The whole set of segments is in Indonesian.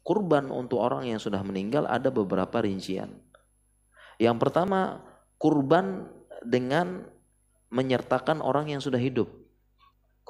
kurban untuk orang yang sudah meninggal ada beberapa rincian. Yang pertama, kurban dengan menyertakan orang yang sudah hidup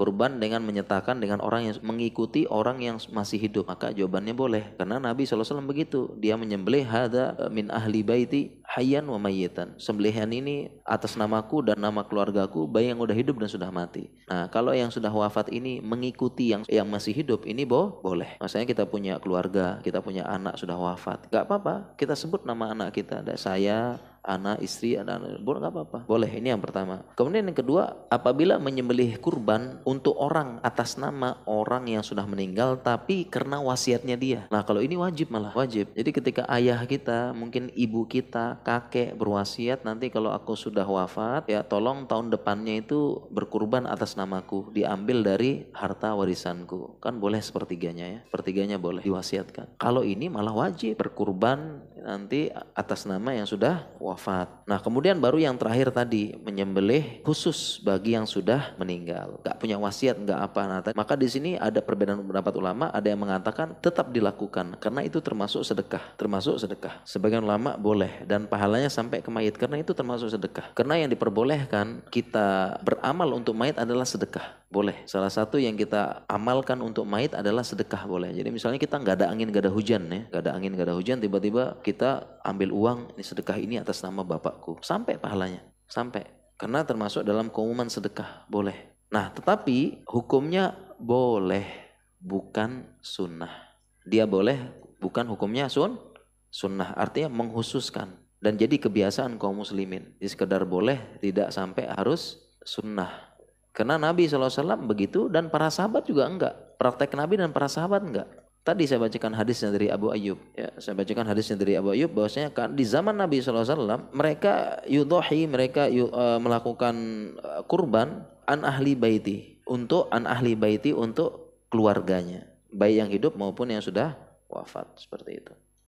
kurban dengan menyatakan dengan orang yang mengikuti orang yang masih hidup maka jawabannya boleh karena Nabi SAW begitu dia menyembelih hada min ahli baiti hayyan wa mayyitan sembelihan ini atas namaku dan nama keluargaku bayi yang udah hidup dan sudah mati nah kalau yang sudah wafat ini mengikuti yang yang masih hidup ini boh boleh maksudnya kita punya keluarga kita punya anak sudah wafat gak apa-apa kita sebut nama anak kita ada saya anak, istri, anak, boleh nggak apa-apa. Boleh, ini yang pertama. Kemudian yang kedua, apabila menyembelih kurban untuk orang atas nama orang yang sudah meninggal tapi karena wasiatnya dia. Nah, kalau ini wajib malah, wajib. Jadi ketika ayah kita, mungkin ibu kita, kakek berwasiat nanti kalau aku sudah wafat, ya tolong tahun depannya itu berkurban atas namaku, diambil dari harta warisanku. Kan boleh sepertiganya ya. Sepertiganya boleh diwasiatkan. Kalau ini malah wajib berkurban nanti atas nama yang sudah wafat. Nah kemudian baru yang terakhir tadi menyembelih khusus bagi yang sudah meninggal. Gak punya wasiat, gak apa nah, Maka di sini ada perbedaan pendapat ulama. Ada yang mengatakan tetap dilakukan karena itu termasuk sedekah, termasuk sedekah. Sebagian ulama boleh dan pahalanya sampai ke mayit karena itu termasuk sedekah. Karena yang diperbolehkan kita beramal untuk mayit adalah sedekah. Boleh. Salah satu yang kita amalkan untuk mayit adalah sedekah boleh. Jadi misalnya kita nggak ada angin, nggak ada hujan ya, nggak ada angin, nggak ada hujan, tiba-tiba kita ambil uang ini sedekah ini atas nama bapakku, sampai pahalanya, sampai. Karena termasuk dalam keumuman sedekah boleh. Nah, tetapi hukumnya boleh bukan sunnah. Dia boleh bukan hukumnya sun sunnah artinya menghususkan dan jadi kebiasaan kaum muslimin. Jadi sekedar boleh tidak sampai harus sunnah. Karena Nabi SAW begitu dan para sahabat juga enggak. Praktek Nabi dan para sahabat enggak. Tadi saya bacakan hadisnya dari Abu Ayyub. Ya, saya bacakan hadisnya dari Abu Ayyub bahwasanya kan di zaman Nabi SAW mereka yudohi, mereka yu, uh, melakukan e, kurban an ahli baiti untuk an ahli baiti untuk keluarganya, baik yang hidup maupun yang sudah wafat seperti itu.